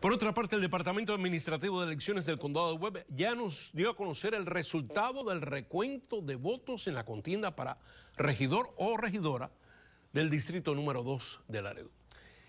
Por otra parte, el Departamento Administrativo de Elecciones del Condado de Webb ya nos dio a conocer el resultado del recuento de votos en la contienda para regidor o regidora del distrito número 2 de Laredo.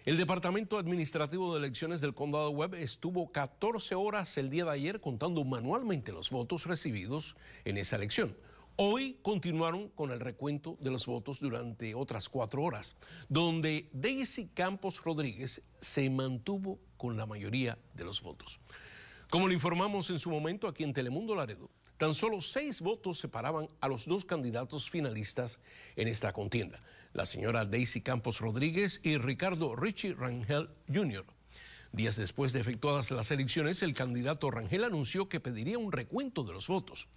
El Departamento Administrativo de Elecciones del Condado de Webb estuvo 14 horas el día de ayer contando manualmente los votos recibidos en esa elección. Hoy continuaron con el recuento de los votos durante otras cuatro horas, donde Daisy Campos Rodríguez se mantuvo con la mayoría de los votos. Como le informamos en su momento aquí en Telemundo Laredo, tan solo seis votos separaban a los dos candidatos finalistas en esta contienda, la señora Daisy Campos Rodríguez y Ricardo Richie Rangel Jr. Días después de efectuadas las elecciones, el candidato Rangel anunció que pediría un recuento de los votos.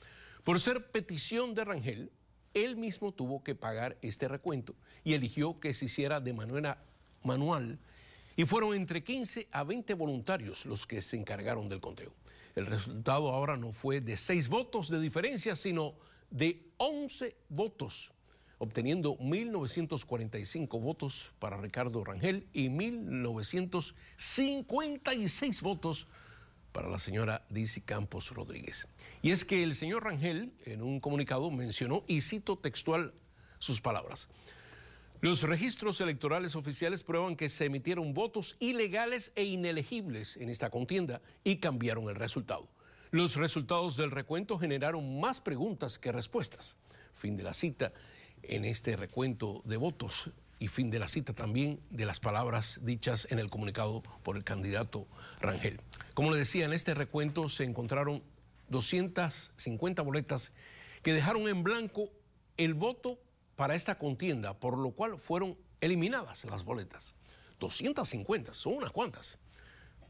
Por ser petición de Rangel, él mismo tuvo que pagar este recuento y eligió que se hiciera de manera manual y fueron entre 15 a 20 voluntarios los que se encargaron del conteo. El resultado ahora no fue de 6 votos de diferencia, sino de 11 votos, obteniendo 1.945 votos para Ricardo Rangel y 1.956 votos para la señora Dizzy Campos Rodríguez. Y es que el señor Rangel, en un comunicado, mencionó, y cito textual sus palabras, los registros electorales oficiales prueban que se emitieron votos ilegales e inelegibles en esta contienda y cambiaron el resultado. Los resultados del recuento generaron más preguntas que respuestas. Fin de la cita en este recuento de votos y fin de la cita también de las palabras dichas en el comunicado por el candidato Rangel. Como le decía, en este recuento se encontraron 250 boletas que dejaron en blanco el voto para esta contienda, por lo cual fueron eliminadas las boletas. 250, son unas cuantas.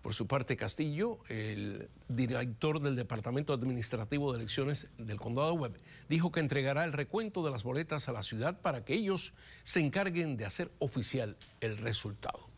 Por su parte, Castillo, el director del Departamento Administrativo de Elecciones del Condado de Webb, dijo que entregará el recuento de las boletas a la ciudad para que ellos se encarguen de hacer oficial el resultado.